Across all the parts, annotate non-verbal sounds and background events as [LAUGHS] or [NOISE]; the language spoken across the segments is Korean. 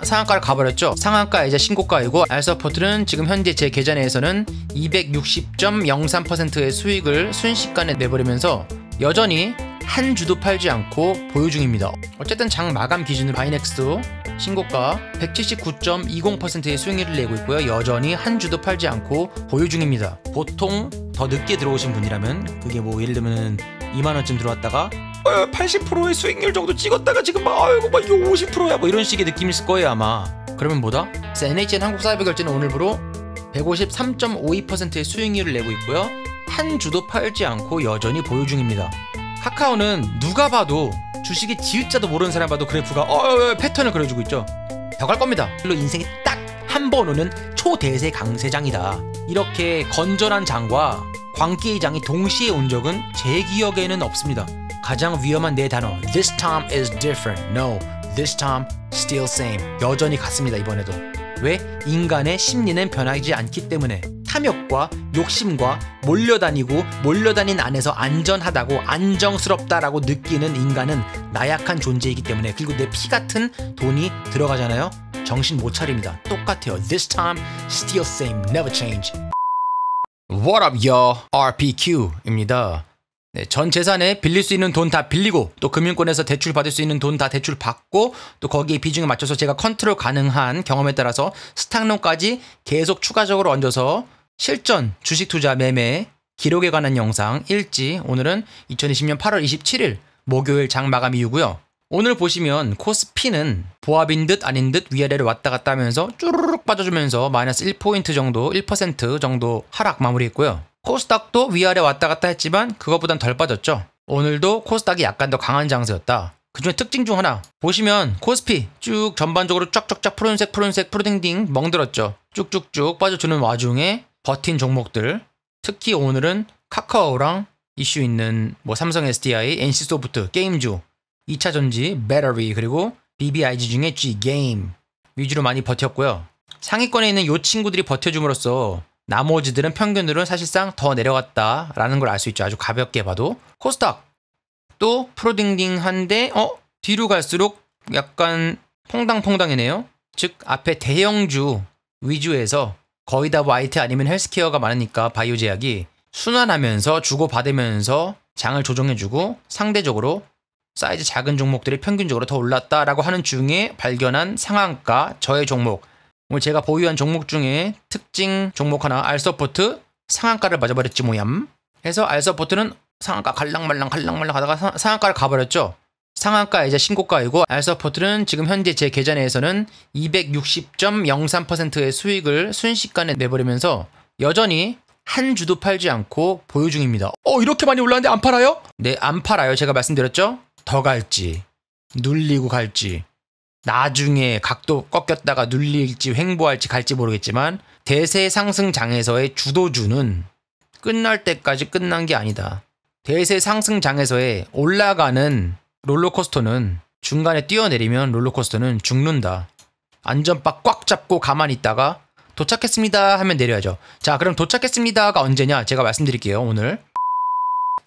상한가를 가버렸죠 상한가 이제 신고가이고 알서포트는 지금 현재 제 계좌 내에서는 260.03%의 수익을 순식간에 내버리면서 여전히 한 주도 팔지 않고 보유 중입니다 어쨌든 장 마감 기준으로 바이넥스도 신고가 179.20%의 수익률을 내고 있고요 여전히 한 주도 팔지 않고 보유 중입니다 보통 더 늦게 들어오신 분이라면 그게 뭐 예를 들면 2만원쯤 들어왔다가 80%의 어, 수익률 정도 찍었다가 지금 막 아이고 막 50%야 뭐 이런 식의 느낌일 거예요 아마 그러면 뭐다? 그 NHN 한국사이버결제는 오늘부로 153.52%의 수익률을 내고 있고요 한 주도 팔지 않고 여전히 보유 중입니다 카카오는 누가 봐도 주식의 지읒자도 모르는 사람 봐도 그래프가 어, 어, 어 패턴을 그려주고 있죠 벽할 겁니다 물론 인생이딱 한 번 오는 초대세 강세장이다 이렇게 건전한 장과 광기의 장이 동시에 온 적은 제 기억에는 없습니다 가장 위험한 네 단어 This time is different. No, this time still same. 여전히 같습니다 이번에도. 왜? 인간의 심리는 변하지 않기 때문에 탐욕과 욕심과 몰려다니고 몰려다닌 안에서 안전하다고 안정스럽다라고 느끼는 인간은 나약한 존재이기 때문에 그리고 내 피 같은 돈이 들어가잖아요. 정신 못 차립니다. 똑같아요. This time still same. Never change. What up yo? RPQ입니다. 네, 전 재산에 빌릴 수 있는 돈 다 빌리고 또 금융권에서 대출 받을 수 있는 돈 다 대출 받고 또 거기에 비중에 맞춰서 제가 컨트롤 가능한 경험에 따라서 스탁론까지 계속 추가적으로 얹어서 실전 주식 투자 매매 기록에 관한 영상 일지 오늘은 2020년 8월 27일 목요일 장 마감 이후고요. 오늘 보시면 코스피는 보합인 듯 아닌 듯위아래로 왔다 갔다 하면서 쭈르륵 빠져주면서 마이너스 1포인트 정도 1% 정도 하락 마무리했고요. 코스닥도 위아래 왔다 갔다 했지만 그것보단 덜 빠졌죠. 오늘도 코스닥이 약간 더 강한 장세였다. 그중에 특징 중 하나 보시면 코스피 쭉 전반적으로 쫙쫙쫙 푸른색 푸른색 푸르댕딩 멍들었죠. 쭉쭉쭉 빠져주는 와중에 버틴 종목들 특히 오늘은 카카오랑 이슈 있는 뭐 삼성 SDI, NC소프트, 게임주, 2차전지, 배터리 그리고 BBIG 중에 G게임 위주로 많이 버텼고요. 상위권에 있는 요 친구들이 버텨줌으로써 나머지들은 평균으로 사실상 더 내려갔다라는 걸 알 수 있죠. 아주 가볍게 봐도. 코스닥 또 프로딩딩한데 어 뒤로 갈수록 약간 퐁당퐁당이네요. 즉 앞에 대형주 위주에서 거의 다 와이트 뭐 아니면 헬스케어가 많으니까 바이오 제약이 순환하면서 주고받으면서 장을 조정해주고 상대적으로 사이즈 작은 종목들이 평균적으로 더 올랐다라고 하는 중에 발견한 상한가 저의 종목 오늘 제가 보유한 종목 중에 특징 종목 하나 알서포트 상한가를 맞아버렸지 모양 해서 알서포트는 상한가 갈랑말랑 갈랑말랑 가다가 상한가를 가버렸죠 상한가 이제 신고가이고 알서포트는 지금 현재 제 계좌 내에서는 260.03%의 수익을 순식간에 내버리면서 여전히 한 주도 팔지 않고 보유 중입니다. 어 이렇게 많이 올랐는데 안 팔아요? 네 안 팔아요. 제가 말씀드렸죠? 더 갈지 눌리고 갈지 나중에 각도 꺾였다가 눌릴지 횡보할지 갈지 모르겠지만 대세 상승장에서의 주도주는 끝날 때까지 끝난 게 아니다. 대세 상승장에서의 올라가는 롤러코스터는 중간에 뛰어내리면 롤러코스터는 죽는다. 안전바 꽉 잡고 가만히 있다가 도착했습니다 하면 내려야죠. 자, 그럼 도착했습니다가 언제냐? 제가 말씀드릴게요, 오늘.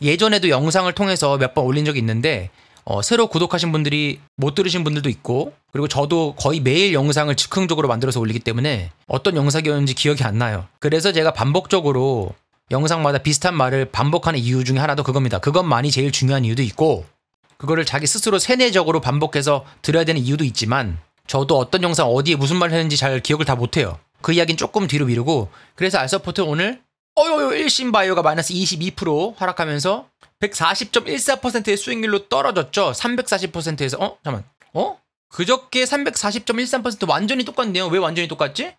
예전에도 영상을 통해서 몇 번 올린 적이 있는데 어, 새로 구독하신 분들이 못 들으신 분들도 있고 그리고 저도 거의 매일 영상을 즉흥적으로 만들어서 올리기 때문에 어떤 영상이었는지 기억이 안 나요. 그래서 제가 반복적으로 영상마다 비슷한 말을 반복하는 이유 중에 하나도 그겁니다. 그것만이 제일 중요한 이유도 있고 그거를 자기 스스로 세뇌적으로 반복해서 들어야 되는 이유도 있지만 저도 어떤 영상 어디에 무슨 말을 했는지 잘 기억을 다 못해요. 그 이야기는 조금 뒤로 미루고 그래서 알서포트 오늘 어요요 1심 바이오가 마이너스 22% 하락하면서 140.14%의 수익률로 떨어졌죠. 340%에서 어? 잠깐만. 어? 그저께 340.13% 완전히 똑같네요. 왜 완전히 똑같지?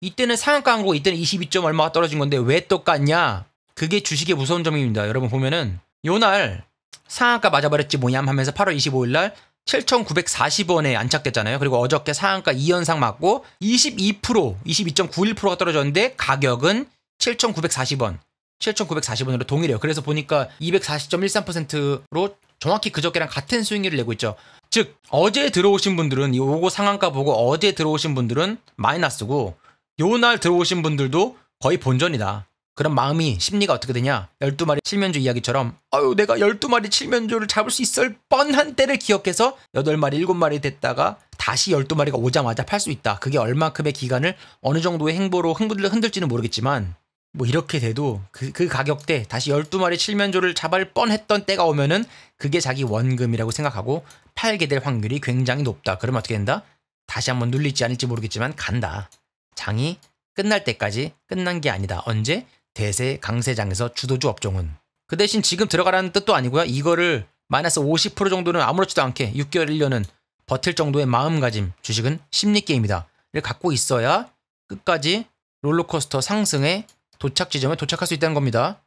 이때는 상한가 한 거고 이때는 22. 얼마가 떨어진 건데 왜 똑같냐? 그게 주식의 무서운 점입니다. 여러분 보면은 요날 상한가 맞아버렸지 뭐냐 하면서 8월 25일 날 7,940원에 안착됐잖아요. 그리고 어저께 상한가 2연상 맞고 22%, 22.91%가 떨어졌는데 가격은 7,940원. 7,940원으로 동일해요. 그래서 보니까 240.13%로 정확히 그저께랑 같은 수익률을 내고 있죠. 즉 어제 들어오신 분들은 요거 상한가 보고 어제 들어오신 분들은 마이너스고 요 날 들어오신 분들도 거의 본전이다. 그런 마음이 심리가 어떻게 되냐? 12마리 칠면조 이야기처럼 아유 내가 12마리 칠면조를 잡을 수 있을 뻔한 때를 기억해서 8마리 7마리 됐다가 다시 12마리가 오자마자 팔 수 있다. 그게 얼마큼의 기간을 어느 정도의 행보로 흔들, 흔들지는 모르겠지만 뭐 이렇게 돼도 그, 그 가격대 다시 12마리 칠면조를 잡을 뻔했던 때가 오면은 그게 자기 원금이라고 생각하고 팔게 될 확률이 굉장히 높다. 그러면 어떻게 된다? 다시 한번 눌릴지 아닐지 모르겠지만 간다. 장이 끝날 때까지 끝난 게 아니다. 언제? 대세 강세장에서 주도주 업종은. 그 대신 지금 들어가라는 뜻도 아니고요. 이거를 마이너스 50% 정도는 아무렇지도 않게 6개월 1년은 버틸 정도의 마음가짐. 주식은 심리 게임이다. 를 갖고 있어야 끝까지 롤러코스터 상승에 도착 지점에 도착할 수 있다는 겁니다.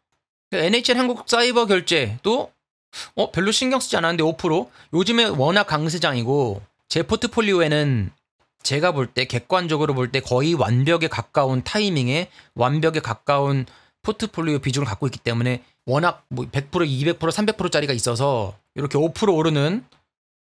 그 n h n 한국 사이버 결제도 어 별로 신경 쓰지 않았는데 5% 요즘에 워낙 강세장이고 제 포트폴리오에는 제가 볼 때 객관적으로 볼 때 거의 완벽에 가까운 타이밍에 완벽에 가까운 포트폴리오 비중을 갖고 있기 때문에 워낙 뭐 100%, 200%, 300%짜리가 있어서 이렇게 5% 오르는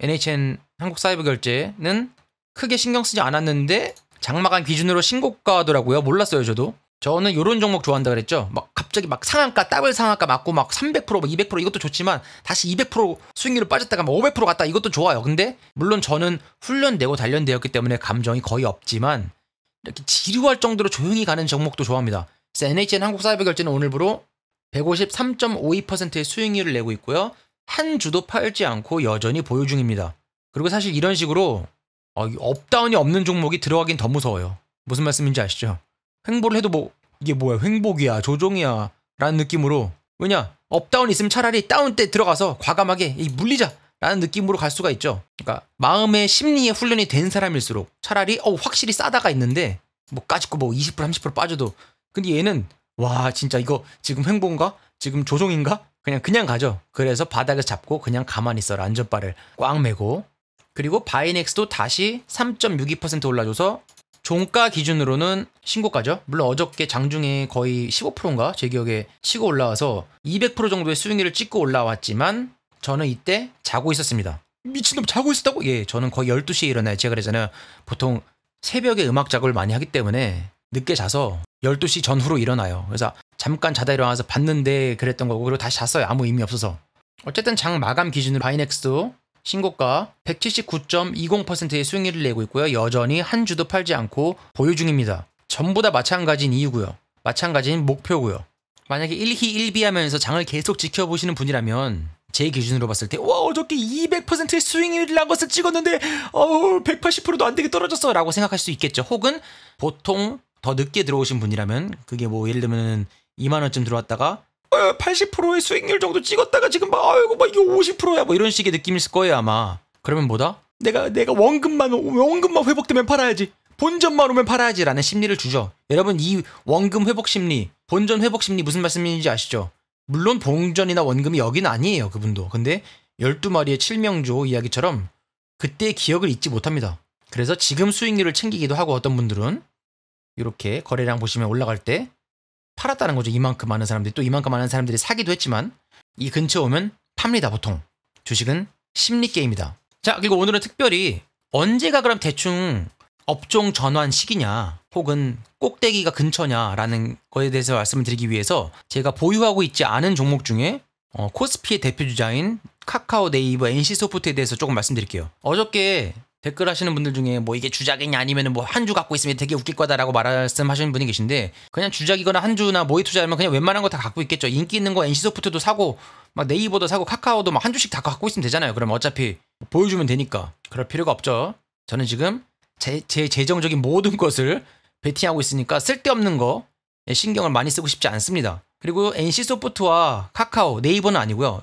NHN 한국 사이버 결제는 크게 신경 쓰지 않았는데 장마간 기준으로 신고가 하더라고요. 몰랐어요, 저도. 저는 이런 종목 좋아한다 그랬죠. 막 갑자기 막 상한가, 더블 상한가 맞고 막 300%, 막200% 이것도 좋지만 다시 200% 수익률 빠졌다가 막 500% 갔다 이것도 좋아요. 근데 물론 저는 훈련되고 단련되었기 때문에 감정이 거의 없지만 이렇게 지루할 정도로 조용히 가는 종목도 좋아합니다. 그래서 NHN 한국사이버결제는 오늘부로 153.52%의 수익률을 내고 있고요. 한 주도 팔지 않고 여전히 보유 중입니다. 그리고 사실 이런 식으로 어, 업다운이 없는 종목이 들어가긴 더 무서워요. 무슨 말씀인지 아시죠? 횡보를 해도 뭐 이게 뭐야 횡복이야 조종이야 라는 느낌으로 왜냐 업다운 있으면 차라리 다운 때 들어가서 과감하게 이 물리자 라는 느낌으로 갈 수가 있죠 그러니까 마음의 심리에 훈련이 된 사람일수록 차라리 어 확실히 싸다가 있는데 뭐 까짓고 뭐20% 30% 빠져도 근데 얘는 와 진짜 이거 지금 횡보인가 지금 조종인가 그냥 그냥 가죠 그래서 바닥에서 잡고 그냥 가만히 있어라 안전바를 꽉메고 그리고 바이넥스도 다시 3.62% 올라줘서 종가 기준으로는 신고가죠. 물론 어저께 장중에 거의 15%인가 제 기억에 치고 올라와서 200% 정도의 수익률을 찍고 올라왔지만 저는 이때 자고 있었습니다. 미친놈 자고 있었다고? 예, 저는 거의 12시에 일어나요. 제가 그랬잖아요. 보통 새벽에 음악 작업을 많이 하기 때문에 늦게 자서 12시 전후로 일어나요. 그래서 잠깐 자다 일어나서 봤는데 그랬던 거고 그리고 다시 잤어요. 아무 의미 없어서. 어쨌든 장 마감 기준으로 바이넥스도 신고가 179.20%의 수익률을 내고 있고요. 여전히 한 주도 팔지 않고 보유 중입니다. 전부 다 마찬가지인 이유고요. 마찬가지인 목표고요. 만약에 1희 1비 하면서 장을 계속 지켜보시는 분이라면 제 기준으로 봤을 때, 와, 어저께 200%의 스윙이라는 것을 찍었는데, 어 180%도 안 되게 떨어졌어. 라고 생각할 수 있겠죠. 혹은 보통 더 늦게 들어오신 분이라면, 그게 뭐, 예를 들면 2만원쯤 들어왔다가 80%의 어, 수익률 정도 찍었다가 지금 막 아이고 막 이게 50%야 뭐 이런 식의 느낌이 있을 거예요 아마. 그러면 뭐다? 내가 내가 원금만 원금만 회복되면 팔아야지. 본전만 오면 팔아야지라는 심리를 주죠. 여러분 이 원금 회복 심리, 본전 회복 심리 무슨 말씀인지 아시죠? 물론 본전이나 원금이 여긴 아니에요, 그분도. 근데 12마리의 칠명조 이야기처럼 그때의 기억을 잊지 못합니다. 그래서 지금 수익률을 챙기기도 하고 어떤 분들은 이렇게 거래량 보시면 올라갈 때 팔았다는 거죠. 이만큼 많은 사람들이 또 이만큼 많은 사람들이 사기도 했지만 이 근처 오면 팝니다 보통. 주식은 심리 게임이다. 자 그리고 오늘은 특별히 언제가 그럼 대충 업종 전환 시기냐 혹은 꼭대기가 근처냐라는 거에 대해서 말씀을 드리기 위해서 제가 보유하고 있지 않은 종목 중에 어, 코스피의 대표주자인 카카오 네이버 NC소프트에 대해서 조금 말씀드릴게요. 어저께 댓글 하시는 분들 중에 뭐 이게 주작이냐 아니면 뭐한 주 갖고 있으면 되게 웃길 거다라고 말씀하시는 분이 계신데 그냥 주작이거나 한 주나 모의 뭐 투자하면 그냥 웬만한 거 다 갖고 있겠죠. 인기 있는 거 NC소프트도 사고 막 네이버도 사고 카카오도 막 한 주씩 다 갖고 있으면 되잖아요. 그럼 어차피 보여주면 되니까 그럴 필요가 없죠. 저는 지금 제, 제 재정적인 모든 것을 베팅하고 있으니까 쓸데없는 거 예, 신경을 많이 쓰고 싶지 않습니다. 그리고 NC소프트와 카카오, 네이버는 아니고요.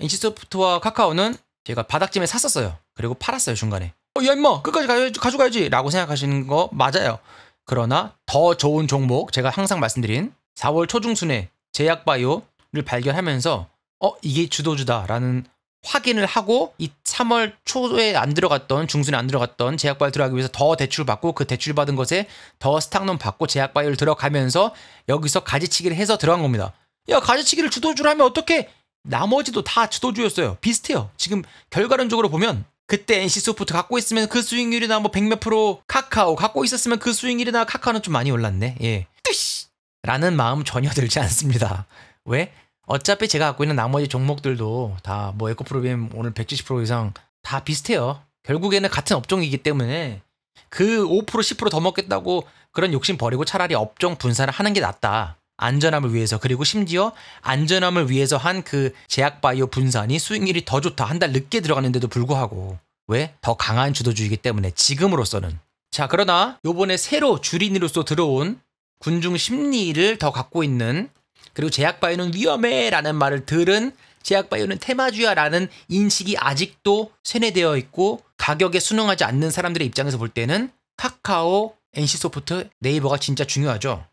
NC소프트와 카카오는 제가 바닥쯤에 샀었어요. 그리고 팔았어요, 중간에. 어, 야, 임마, 끝까지 가야지, 가져가야지. 라고 생각하시는 거 맞아요. 그러나 더 좋은 종목, 제가 항상 말씀드린 4월 초중순에 제약바이오를 발견하면서, 어, 이게 주도주다라는 확인을 하고 이 3월 초에 안 들어갔던 중순에 안 들어갔던 제약바이오 들어가기 위해서 더 대출 받고 그 대출 받은 것에 더 스탁론 받고 제약바이오를 들어가면서 여기서 가지치기를 해서 들어간 겁니다. 야 가지치기를 주도주라 하면 어떻게 나머지도 다 주도주였어요. 비슷해요. 지금 결과론적으로 보면 그때 NC소프트 갖고 있으면 그 수익률이나 뭐 100 몇 프로 카카오 갖고 있었으면 그 수익률이나 카카오는 좀 많이 올랐네. 예. 뜨시! 라는 마음 전혀 들지 않습니다. 왜? 어차피 제가 갖고 있는 나머지 종목들도 다 뭐 에코프로빔 오늘 170% 이상 다 비슷해요. 결국에는 같은 업종이기 때문에 그 5% 10%더 먹겠다고 그런 욕심 버리고 차라리 업종 분산을 하는 게 낫다. 안전함을 위해서 그리고 심지어 안전함을 위해서 한 그 제약바이오 분산이 수익률이 더 좋다 한 달 늦게 들어갔는데도 불구하고 왜? 더 강한 주도주이기 때문에 지금으로서는 자 그러나 요번에 새로 주린으로서 들어온 군중 심리를 더 갖고 있는 그리고 제약바이오는 위험해 라는 말을 들은 제약바이오는 테마주야라는 인식이 아직도 세뇌되어 있고 가격에 순응하지 않는 사람들의 입장에서 볼 때는 카카오, NC소프트, 네이버가 진짜 중요하죠.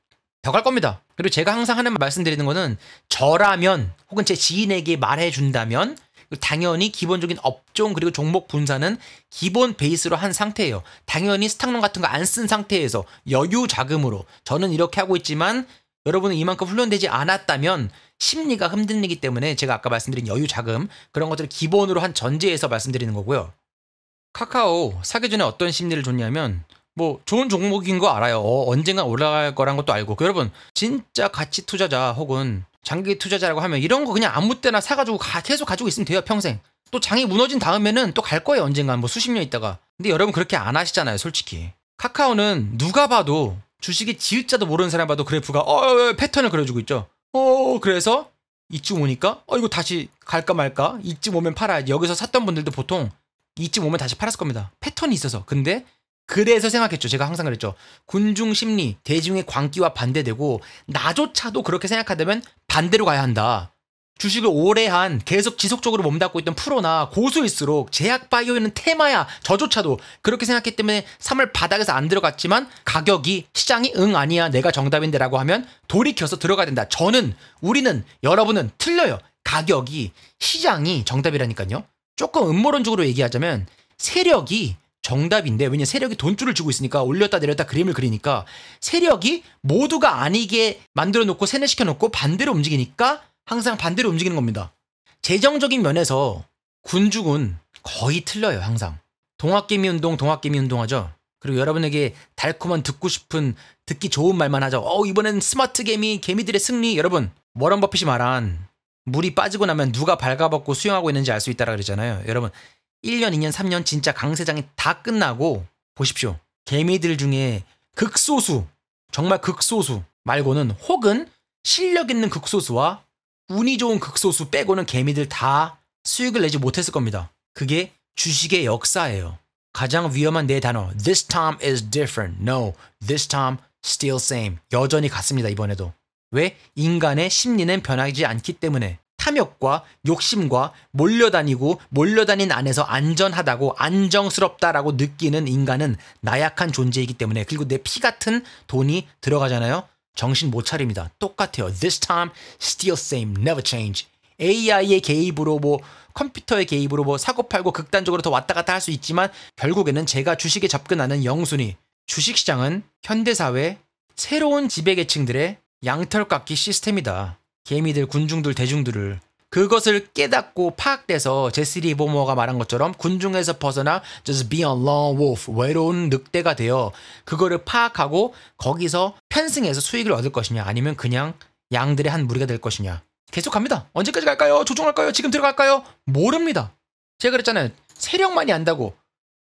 더갈 겁니다. 그리고 제가 항상 하는 말씀드리는 거는 저라면 혹은 제 지인에게 말해준다면 그 당연히 기본적인 업종 그리고 종목 분산은 기본 베이스로 한 상태예요. 당연히 스탁론 같은 거 안 쓴 상태에서 여유 자금으로 저는 이렇게 하고 있지만 여러분은 이만큼 훈련되지 않았다면 심리가 흔들리기 때문에 제가 아까 말씀드린 여유 자금 그런 것들을 기본으로 한 전제에서 말씀드리는 거고요. 카카오 사기 전에 어떤 심리를 줬냐면 뭐 좋은 종목인 거 알아요. 어, 언젠가 올라갈 거란 것도 알고. 그 여러분 진짜 가치 투자자 혹은 장기 투자자라고 하면 이런 거 그냥 아무 때나 사가지고 가, 계속 가지고 있으면 돼요 평생. 또 장이 무너진 다음에는 또 갈 거예요 언젠가 뭐 수십 년 있다가. 근데 여러분 그렇게 안 하시잖아요 솔직히. 카카오는 누가 봐도 주식이 지읒자도 모르는 사람 봐도 그래프가 어, 어, 어, 패턴을 그려주고 있죠. 어, 어 그래서 이쯤 오니까 어 이거 다시 갈까 말까 이쯤 오면 팔아야지 여기서 샀던 분들도 보통 이쯤 오면 다시 팔았을 겁니다 패턴이 있어서 근데 그래서 생각했죠. 제가 항상 그랬죠. 군중 심리, 대중의 광기와 반대되고 나조차도 그렇게 생각하다면 반대로 가야 한다. 주식을 오래한 계속 지속적으로 몸담고 있던 프로나 고수일수록 제약 바이오에는 테마야 저조차도 그렇게 생각했기 때문에 3월 바닥에서 안 들어갔지만 가격이 시장이 응 아니야 내가 정답인데 라고 하면 돌이켜서 들어가야 된다 저는 우리는 여러분은 틀려요 가격이 시장이 정답이라니까요 조금 음모론적으로 얘기하자면 세력이 정답인데 왜냐 면 세력이 돈줄을 쥐고 있으니까 올렸다 내렸다 그림을 그리니까 세력이 모두가 아니게 만들어 놓고 세뇌시켜 놓고 반대로 움직이니까 항상 반대로 움직이는 겁니다. 재정적인 면에서 군중은 거의 틀려요 항상. 동학개미 운동 동학개미 운동 하죠. 그리고 여러분에게 달콤한 듣고 싶은 듣기 좋은 말만 하죠. 어 이번엔 스마트 개미 개미들의 승리 여러분 워런 버핏이 말한 물이 빠지고 나면 누가 발가벗고 수영하고 있는지 알 수 있다라 그러잖아요. 여러분 1년, 2년, 3년 진짜 강세장이 다 끝나고 보십시오. 개미들 중에 극소수, 정말 극소수 말고는 혹은 실력 있는 극소수와 운이 좋은 극소수 빼고는 개미들 다 수익을 내지 못했을 겁니다. 그게 주식의 역사예요. 가장 위험한 네 단어. This time is different. No, this time still same. 여전히 같습니다, 이번에도. 왜? 인간의 심리는 변하지 않기 때문에. 탐욕과 욕심과 몰려다니고 몰려다닌 안에서 안전하다고 안정스럽다라고 느끼는 인간은 나약한 존재이기 때문에 그리고 내 피 같은 돈이 들어가잖아요. 정신 못 차립니다. 똑같아요. This time, still same, never change. AI의 개입으로 뭐 컴퓨터의 개입으로 뭐 사고팔고 극단적으로 더 왔다 갔다 할 수 있지만 결국에는 제가 주식에 접근하는 영순이 주식시장은 현대사회 새로운 지배계층들의 양털깎기 시스템이다. 개미들, 군중들, 대중들을 그것을 깨닫고 파악돼서 제시 리보머가 말한 것처럼 군중에서 벗어나 just be a lone wolf 외로운 늑대가 되어 그거를 파악하고 거기서 편승해서 수익을 얻을 것이냐 아니면 그냥 양들의 한 무리가 될 것이냐 계속 합니다 언제까지 갈까요 조종할까요 지금 들어갈까요 모릅니다 제가 그랬잖아요 세력만이 안다고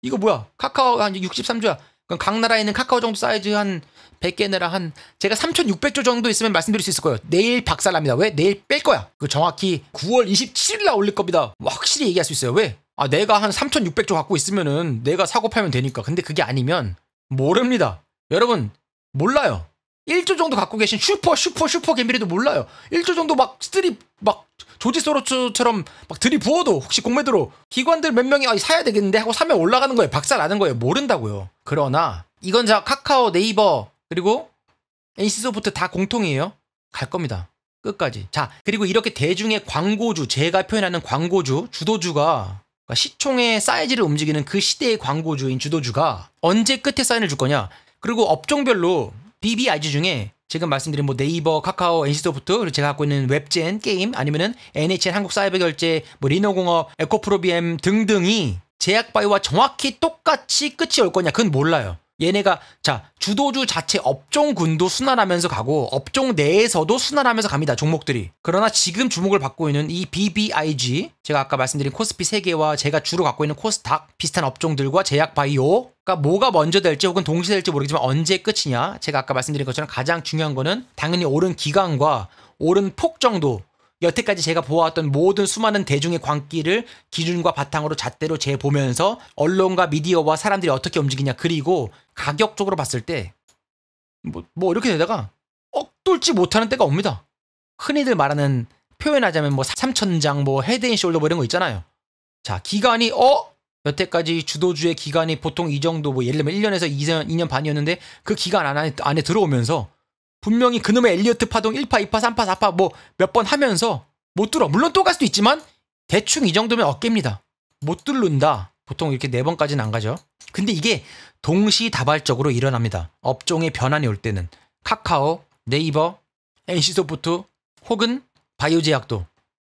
이거 뭐야 카카오 가한6 3주야 그럼 각 나라에 있는 카카오 정도 사이즈 한 100개 내라 한 제가 3,600조 정도 있으면 말씀드릴 수 있을 거예요. 내일 박살납니다. 왜? 내일 뺄 거야. 그 정확히 9월 27일 날 올릴 겁니다. 확실히 얘기할 수 있어요. 왜? 아 내가 한 3,600조 갖고 있으면은 내가 사고 팔면 되니까. 근데 그게 아니면 모릅니다. 여러분 몰라요. 1조 정도 갖고 계신 슈퍼 슈퍼 슈퍼 개미리도 몰라요. 1조 정도 막 스트립 막 조지 소로츠처럼 막 들이부어도 혹시 공매도로 기관들 몇 명이 아, 사야 되겠는데 하고 사면 올라가는 거예요. 박살나는 거예요. 모른다고요. 그러나 이건 자 카카오, 네이버 그리고 NC소프트 다 공통이에요. 갈 겁니다. 끝까지. 자 그리고 이렇게 대중의 광고주 제가 표현하는 광고주 주도주가 그러니까 시총의 사이즈를 움직이는 그 시대의 광고주인 주도주가 언제 끝에 사인을 줄 거냐. 그리고 업종별로 BBIG 중에 지금 말씀드린 뭐 네이버, 카카오, NC소프트, 그리고 제가 갖고 있는 웹젠 게임 아니면은 NHN 한국사이버결제, 뭐 리노공업, 에코프로비엠 등등이 제약바이와 정확히 똑같이 끝이 올 거냐? 그건 몰라요. 얘네가 자 주도주 자체 업종군도 순환하면서 가고 업종 내에서도 순환하면서 갑니다 종목들이 그러나 지금 주목을 받고 있는 이 BBIG 제가 아까 말씀드린 코스피 3개와 제가 주로 갖고 있는 코스닥 비슷한 업종들과 제약바이오 가 그러니까 뭐가 먼저 될지 혹은 동시에 될지 모르겠지만 언제 끝이냐 제가 아까 말씀드린 것처럼 가장 중요한 거는 당연히 오른 기간과 오른 폭 정도 여태까지 제가 보아왔던 모든 수많은 대중의 광기를 기준과 바탕으로 잣대로 재보면서 언론과 미디어와 사람들이 어떻게 움직이냐 그리고 가격적으로 봤을 때뭐 뭐 이렇게 되다가 억돌지 못하는 때가 옵니다. 흔히들 말하는 표현하자면 뭐 삼천장 뭐 헤드앤숄더 뭐 이런 거 있잖아요. 자 기간이 어 여태까지 주도주의 기간이 보통 이 정도 뭐 예를 들면 1년에서 2년, 2년 반이었는데 그 기간 안에, 안에 들어오면서 분명히 그놈의 엘리어트 파동 1파, 2파, 3파, 4파 뭐 몇 번 하면서 못 뚫어. 물론 또 갈 수도 있지만 대충 이 정도면 어깨입니다. 못 뚫는다. 보통 이렇게 네 번까지는 안 가죠. 근데 이게 동시다발적으로 일어납니다. 업종의 변환이 올 때는 카카오, 네이버, NC소프트 혹은 바이오제약도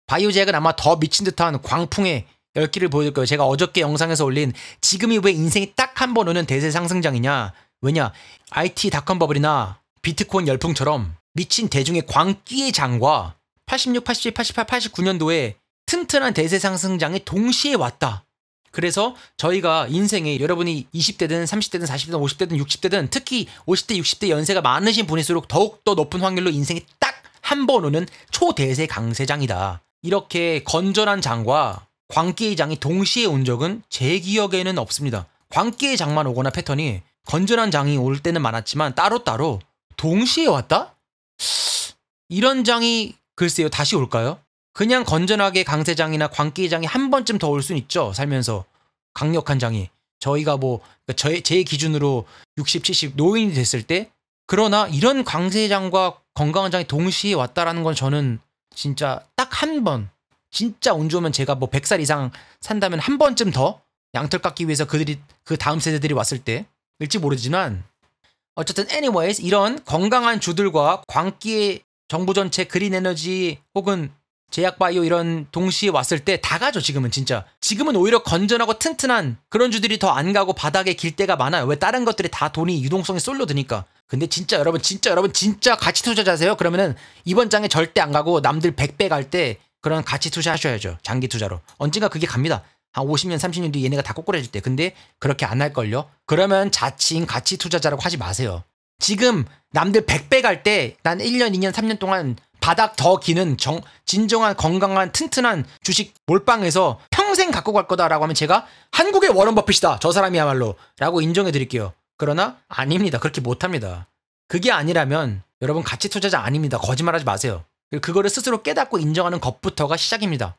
바이오제약은 아마 더 미친 듯한 광풍의 열기를 보여줄 거예요. 제가 어저께 영상에서 올린 지금이 왜 인생이 딱 한 번 오는 대세 상승장이냐? 왜냐? IT 닷컴 버블이나 비트코인 열풍처럼 미친 대중의 광기의 장과 86, 87, 88, 89년도에 튼튼한 대세 상승장이 동시에 왔다. 그래서 저희가 인생에 여러분이 20대든 30대든 40대든 50대든 60대든 특히 50대, 60대 연세가 많으신 분일수록 더욱더 높은 확률로 인생이 딱한 번 오는 초대세 강세장이다. 이렇게 건전한 장과 광기의 장이 동시에 온 적은 제 기억에는 없습니다. 광기의 장만 오거나 패턴이 건전한 장이 올 때는 많았지만 따로따로 동시에 왔다? 이런 장이 글쎄요 다시 올까요? 그냥 건전하게 강세장이나 광기장이 한 번쯤 더올순 있죠 살면서 강력한 장이 저희가 뭐 그러니까 저의 제 기준으로 60, 70 노인이 됐을 때 그러나 이런 강세장과 건강한 장이 동시에 왔다라는 건 저는 진짜 딱 한 번 진짜 운 좋으면 제가 뭐 100살 이상 산다면 한 번쯤 더 양털 깎기 위해서 그들이 그 다음 세대들이 왔을 때일지 모르지만 어쨌든 anyways 이런 건강한 주들과 광기 정부 전체 그린 에너지 혹은 제약 바이오 이런 동시에 왔을 때 다 가죠 지금은 진짜 지금은 오히려 건전하고 튼튼한 그런 주들이 더 안 가고 바닥에 길 때가 많아요 왜 다른 것들이 다 돈이 유동성이 쏠려 드니까 근데 진짜 여러분 진짜 여러분 진짜 가치 투자자세요 그러면은 이번 장에 절대 안 가고 남들 100배 갈 때 그런 가치 투자 하셔야죠 장기 투자로 언젠가 그게 갑니다 한 50년, 30년 뒤 얘네가 다 꼬꾸라질 때. 근데 그렇게 안 할걸요? 그러면 자칭 가치 투자자라고 하지 마세요. 지금 남들 100배 갈 때 난 1년, 2년, 3년 동안 바닥 더 기는 정, 진정한 건강한 튼튼한 주식 몰빵에서 평생 갖고 갈 거다라고 하면 제가 한국의 워런 버핏이다. 저 사람이야말로. 라고 인정해 드릴게요. 그러나 아닙니다. 그렇게 못합니다. 그게 아니라면 여러분 가치 투자자 아닙니다. 거짓말하지 마세요. 그거를 스스로 깨닫고 인정하는 것부터가 시작입니다.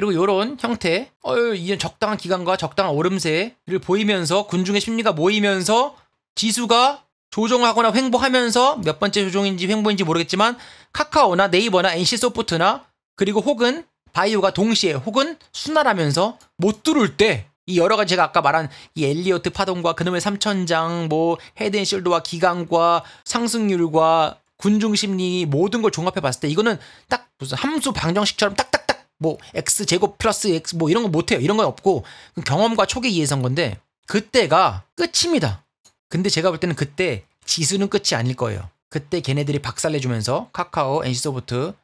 그리고 이런 형태, 어, 유 이런 적당한 기간과 적당한 오름세를 보이면서 군중의 심리가 모이면서 지수가 조정하거나 횡보하면서 몇 번째 조정인지 횡보인지 모르겠지만 카카오나 네이버나 NC소프트나 그리고 혹은 바이오가 동시에 혹은 순환하면서 못 들을 때 이 여러 가지 제가 아까 말한 이 엘리어트 파동과 그놈의 삼천장 뭐헤드앤실드와 기강과 상승률과 군중 심리 모든 걸 종합해 봤을 때 이거는 딱 무슨 함수 방정식처럼 딱딱 뭐 x 제곱 플러스 x 뭐 이런 거 못 해요. 이런 건 없고 경험과 초기 이해서 건데 그때가 끝입니다. 근데 제가 볼 때는 그때 지수는 끝이 아닐 거예요. 그때 걔네들이 박살내주면서 카카오, NC소프트,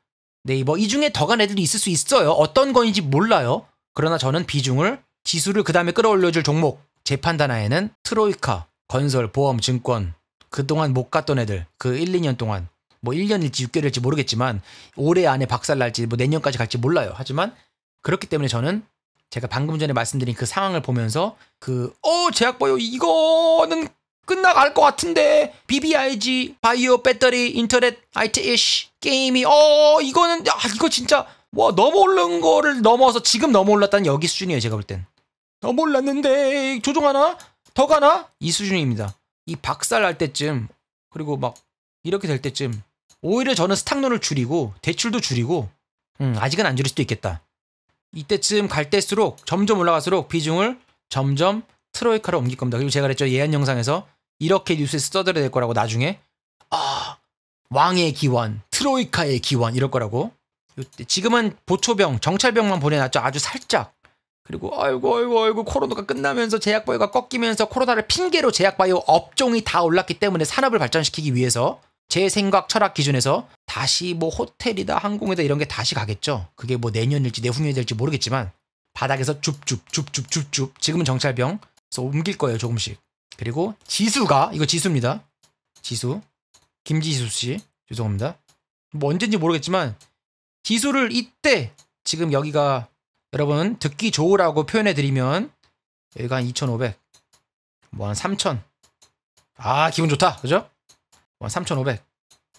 네이버 이 중에 더 간 애들이 있을 수 있어요. 어떤 건인지 몰라요. 그러나 저는 비중을 지수를 그 다음에 끌어올려줄 종목 재 판단하에는 트로이카, 건설, 보험, 증권 그동안 못 갔던 애들 그 1, 2년 동안 뭐 1년일지 6개월일지 모르겠지만 올해 안에 박살 날지 뭐 내년까지 갈지 몰라요. 하지만 그렇기 때문에 저는 제가 방금 전에 말씀드린 그 상황을 보면서 그 어제약보이 이거는 끝나갈 것 같은데 BBIG 바이오 배터리 인터넷 IT 이쉬 게임이 어 이거는 야 이거 진짜 와 뭐 너무 오른 거를 넘어서 지금 너무 올랐다는 여기 수준이에요 제가 볼 땐 너무 올랐는데 조종하나 더 가나 이 수준입니다 이 박살 날 때쯤 그리고 막 이렇게 될 때쯤 오히려 저는 스탁론을 줄이고 대출도 줄이고 음, 아직은 안 줄일 수도 있겠다. 이때쯤 갈 때수록 점점 올라갈수록 비중을 점점 트로이카로 옮길 겁니다. 그리고 제가 그랬죠. 예한 영상에서 이렇게 뉴스에서 떠들어야 될 거라고 나중에 아 왕의 기원, 트로이카의 기원 이럴 거라고. 지금은 보초병, 정찰병만 보내놨죠. 아주 살짝. 그리고 아이고 아이고 아이고 코로나가 끝나면서 제약바이오가 꺾이면서 코로나를 핑계로 제약바이오 업종이 다 올랐기 때문에 산업을 발전시키기 위해서 제 생각 철학 기준에서 다시 뭐 호텔이다 항공이다 이런 게 다시 가겠죠. 그게 뭐 내년일지 내후년이 될지 모르겠지만 바닥에서 줍줍줍줍줍줍 지금은 정찰병 그래서 옮길 거예요 조금씩. 그리고 지수가 이거 지수입니다. 지수 김지수 씨 죄송합니다. 뭐 언젠지 모르겠지만 지수를 이때 지금 여기가 여러분 듣기 좋으라고 표현해 드리면 여기가 한 2,500 뭐 한 3,000 아 기분 좋다 그죠? 3,500. 어,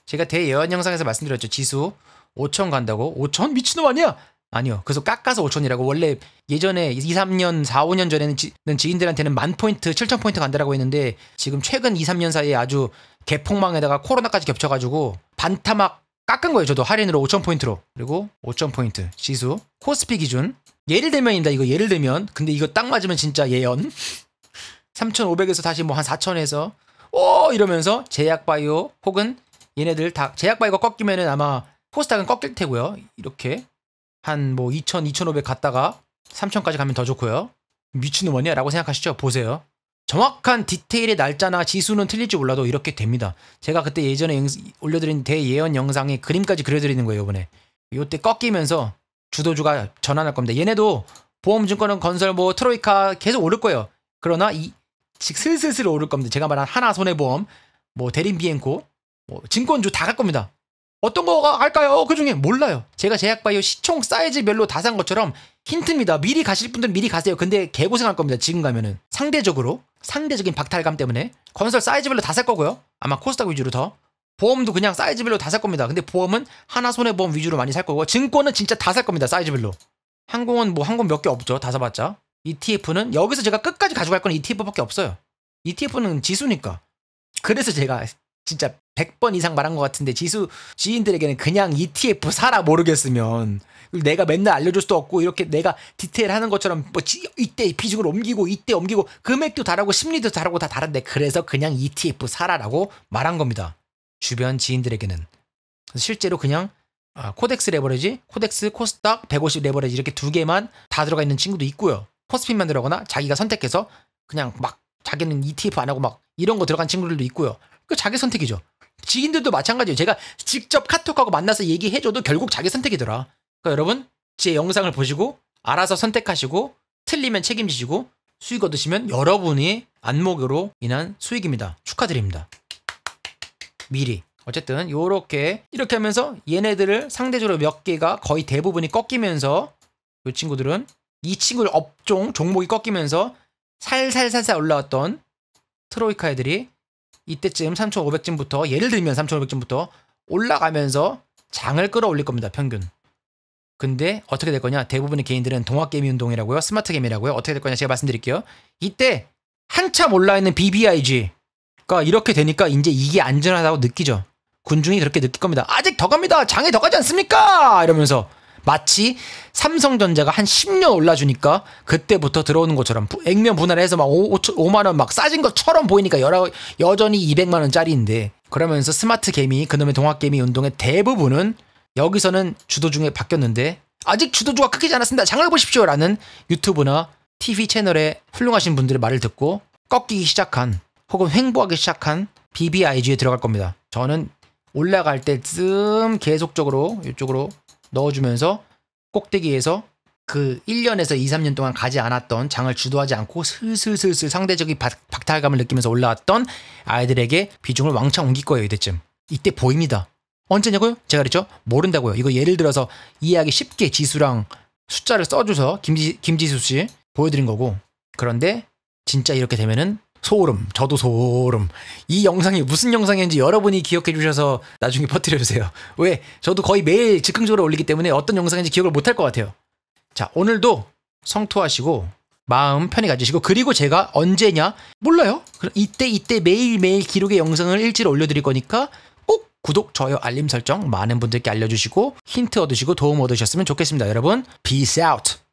제가 대예언 영상에서 말씀드렸죠. 지수 5천 간다고? 5천? 미친놈 아니야? 아니요. 그래서 깎아서 5천이라고 원래 예전에 2, 3년, 4, 5년 전에는 지, 지인들한테는 만 포인트, 7천 포인트 간다라고 했는데 지금 최근 2, 3년 사이에 아주 개폭망에다가 코로나까지 겹쳐가지고 반타막 깎은 거예요. 저도 할인으로 5천 포인트로 그리고 5천 포인트 지수 코스피 기준 예를 들면입니다. 이거 예를 들면 근데 이거 딱 맞으면 진짜 예언 3,500에서 다시 뭐 한 4,000에서 오 어, 이러면서 제약바이오 혹은 얘네들 다 제약바이오가 꺾이면은 아마 코스닥은 꺾일 테고요. 이렇게 한 뭐 2,000, 2,500 갔다가 3,000까지 가면 더 좋고요. 미친놈 아니야? 라고 생각하시죠? 보세요. 정확한 디테일의 날짜나 지수는 틀릴지 몰라도 이렇게 됩니다. 제가 그때 예전에 올려드린 대예언 영상에 그림까지 그려드리는 거예요, 이번에. 이때 꺾이면서 주도주가 전환할 겁니다. 얘네도 보험증권은 건설 뭐 트로이카 계속 오를 거예요. 그러나 이 슬슬슬 오를 겁니다. 제가 말한 하나 손해보험, 뭐 대림 비엔코, 뭐 증권주 다 갈 겁니다. 어떤 거가 갈까요그 중에 몰라요. 제가 제약바이오 시총 사이즈별로 다 산 것처럼 힌트입니다. 미리 가실 분들 은 미리 가세요. 근데 개고생할 겁니다. 지금 가면은 상대적으로 상대적인 박탈감 때문에 건설 사이즈별로 다 살 거고요. 아마 코스닥 위주로 더 보험도 그냥 사이즈별로 다 살 겁니다. 근데 보험은 하나 손해보험 위주로 많이 살 거고 증권은 진짜 다 살 겁니다. 사이즈별로. 항공은 뭐 항공 몇 개 없죠. 다 사봤자. ETF는 여기서 제가 끝까지 가져갈 건 ETF밖에 없어요. ETF는 지수니까. 그래서 제가 진짜 100번 이상 말한 것 같은데 지수 지인들에게는 그냥 ETF 사라 모르겠으면 내가 맨날 알려줄 수도 없고 이렇게 내가 디테일 하는 것처럼 뭐 이때 비중을 옮기고 이때 옮기고 금액도 다르고 심리도 다르고 다 다른데 그래서 그냥 ETF 사라라고 말한 겁니다. 주변 지인들에게는 실제로 그냥 아, 코덱스 레버리지, 코덱스 코스닥 150 레버리지 이렇게 두 개만 다 들어가 있는 친구도 있고요. 퍼스핀만 들어가거나 자기가 선택해서 그냥 막 자기는 ETF 안 하고 막 이런 거 들어간 친구들도 있고요. 그 자기 선택이죠. 지인들도 마찬가지예요. 제가 직접 카톡하고 만나서 얘기해줘도 결국 자기 선택이더라. 그러니까 여러분 제 영상을 보시고 알아서 선택하시고 틀리면 책임지시고 수익 얻으시면 여러분이 안목으로 인한 수익입니다. 축하드립니다. 미리. 어쨌든 요렇게 이렇게 하면서 얘네들을 상대적으로 몇 개가 거의 대부분이 꺾이면서 요 친구들은 이친구를 업종 종목이 꺾이면서 살살살살 올라왔던 트로이카 애들이 이때쯤 3,500쯤부터 예를 들면 3,500쯤부터 올라가면서 장을 끌어올릴 겁니다 평균. 근데 어떻게 될 거냐? 대부분의 개인들은 동학개미 운동이라고요, 스마트 개미라고요. 어떻게 될 거냐? 제가 말씀드릴게요. 이때 한참 올라 있는 BBIG가 이렇게 되니까 이제 이게 안전하다고 느끼죠. 군중이 그렇게 느낄 겁니다. 아직 더 갑니다. 장에 더 가지 않습니까? 이러면서 마치 삼성전자가 한 10년 올라주니까 그때부터 들어오는 것처럼 액면 분할해서 막 5, 5만 원막 싸진 것처럼 보이니까 여러, 여전히 200만 원짜리인데 그러면서 스마트 개미 그놈의 동학 개미 운동의 대부분은 여기서는 주도 중에 바뀌었는데 아직 주도주가 크지 않았습니다. 장을 보십시오라는 유튜브나 TV 채널에 훌륭하신 분들의 말을 듣고 꺾이기 시작한 혹은 횡보하기 시작한 BBIG에 들어갈 겁니다. 저는 올라갈 때 쯤 계속적으로 이쪽으로 넣어주면서 꼭대기에서 그 1년에서 2, 3년 동안 가지 않았던 장을 주도하지 않고 슬슬슬슬 상대적인 박, 탈감을 느끼면서 올라왔던 아이들에게 비중을 왕창 옮길 거예요, 이때쯤. 이때 보입니다. 언제냐고요? 제가 그랬죠? 모른다고요. 이거 예를 들어서 이해하기 쉽게 지수랑 숫자를 써줘서 김지, 김지수 씨 보여드린 거고. 그런데 진짜 이렇게 되면은 소름, 저도 소름. 이 영상이 무슨 영상인지 여러분이 기억해 주셔서 나중에 [LAUGHS] 퍼뜨려 주세요. 왜? 저도 거의 매일 즉흥적으로 올리기 때문에 어떤 영상인지 기억을 못할 것 같아요. 자, 오늘도 성토하시고 마음 편히 가지시고 그리고 제가 언제냐 몰라요. 그럼 이때 이때 매일 매일 기록의 영상을 일지로 올려드릴 거니까 꼭 구독, 좋아요, 알림 설정 많은 분들께 알려주시고 힌트 얻으시고 도움 얻으셨으면 좋겠습니다, 여러분. Peace out.